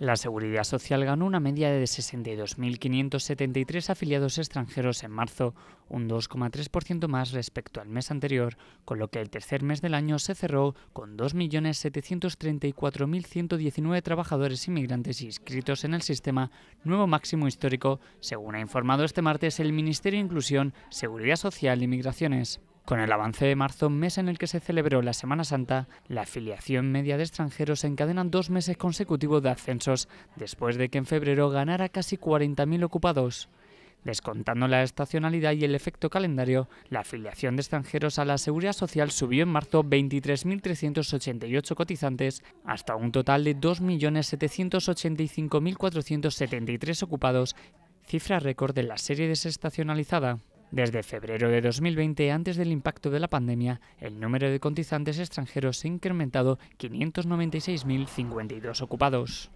La Seguridad Social ganó una media de 62.573 afiliados extranjeros en marzo, un 2,3% más respecto al mes anterior, con lo que el tercer mes del año se cerró con 2.734.119 trabajadores inmigrantes inscritos en el sistema, nuevo máximo histórico, según ha informado este martes el Ministerio de Inclusión, Seguridad Social y Migraciones. Con el avance de marzo, mes en el que se celebró la Semana Santa, la afiliación media de extranjeros se encadenan dos meses consecutivos de ascensos, después de que en febrero ganara casi 40.000 ocupados. Descontando la estacionalidad y el efecto calendario, la afiliación de extranjeros a la Seguridad Social subió en marzo 23.388 cotizantes hasta un total de 2.785.473 ocupados, cifra récord en la serie desestacionalizada. Desde febrero de 2020, antes del impacto de la pandemia, el número de cotizantes extranjeros se ha incrementado 596.052 ocupados.